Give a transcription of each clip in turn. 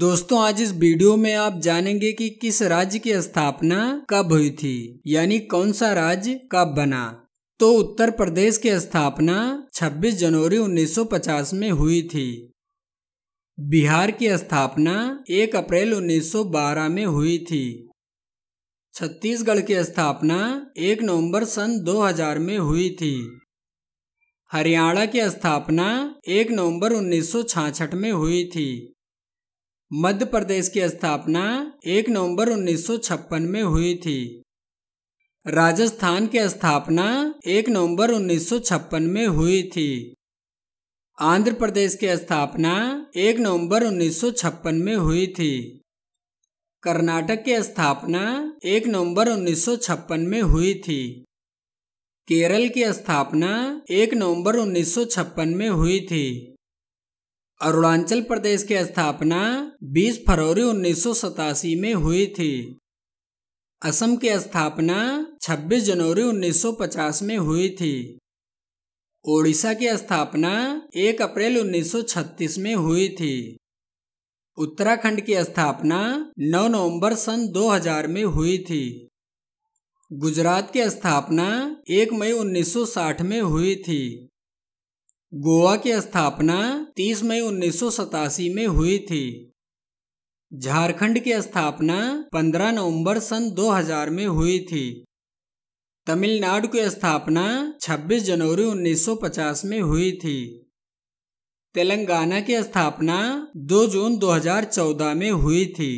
दोस्तों आज इस वीडियो में आप जानेंगे कि किस राज्य की स्थापना कब हुई थी यानी कौन सा राज्य कब बना तो उत्तर प्रदेश की स्थापना 26 जनवरी 1950 में हुई थी बिहार की स्थापना 1 अप्रैल 1912 में हुई थी छत्तीसगढ़ की स्थापना 1 नवंबर सन 2000 में हुई थी हरियाणा की स्थापना 1 नवंबर 1966 में हुई थी मध्य प्रदेश की स्थापना 1 नवंबर 1956 में हुई थी राजस्थान की स्थापना 1 नवंबर 1956 में हुई थी आंध्र प्रदेश की स्थापना 1 नवंबर 1956 में हुई थी कर्नाटक की स्थापना 1 नवंबर 1956 में हुई थी केरल की स्थापना 1 नवंबर 1956 में हुई थी अरुणाचल प्रदेश की स्थापना 20 फरवरी उन्नीस में हुई थी असम की स्थापना 26 जनवरी 1950 में हुई थी ओडिशा की स्थापना 1 अप्रैल 1936 में हुई थी उत्तराखंड की स्थापना 9 नवंबर सन 2000 में हुई थी गुजरात की स्थापना 1 मई 1960 में हुई थी गोवा की स्थापना 30 मई उन्नीस में हुई थी झारखंड की स्थापना 15 नवंबर सन 2000 में हुई थी तमिलनाडु की स्थापना 26 जनवरी 1950 में हुई थी तेलंगाना की स्थापना 2 जून 2014 में हुई थी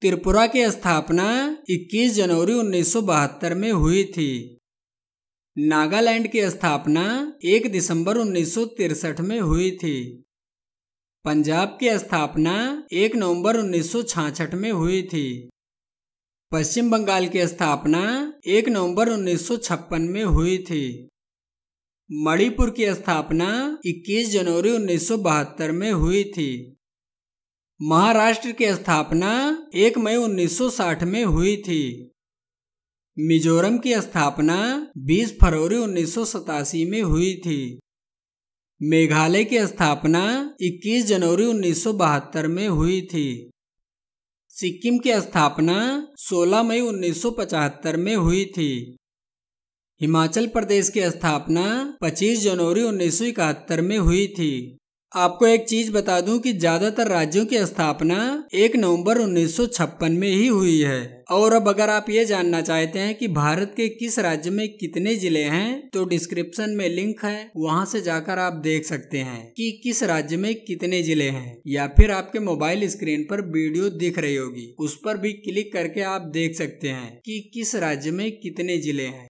त्रिपुरा की स्थापना 21 जनवरी 1972 में हुई थी नागालैंड की स्थापना 1 दिसंबर उन्नीस में हुई थी पंजाब की स्थापना 1 नवंबर उन्नीस में हुई थी पश्चिम बंगाल की स्थापना 1 नवंबर उन्नीस में हुई थी मणिपुर की स्थापना 21 जनवरी 1972 में हुई थी महाराष्ट्र की स्थापना 1 मई 1960 में हुई थी मिजोरम की स्थापना 20 फरवरी उन्नीस में हुई थी मेघालय की स्थापना 21 जनवरी उन्नीस में हुई थी सिक्किम की स्थापना 16 मई उन्नीस में हुई थी हिमाचल प्रदेश की स्थापना 25 जनवरी उन्नीस में हुई थी आपको एक चीज बता दूं कि ज्यादातर राज्यों की स्थापना 1 नवंबर 1956 में ही हुई है और अब अगर आप ये जानना चाहते हैं कि भारत के किस राज्य में कितने जिले हैं तो डिस्क्रिप्शन में लिंक है वहां से जाकर आप देख सकते हैं कि किस राज्य में कितने जिले हैं या फिर आपके मोबाइल स्क्रीन पर वीडियो दिख रही होगी उस पर भी क्लिक करके आप देख सकते हैं कि किस राज्य में कितने जिले हैं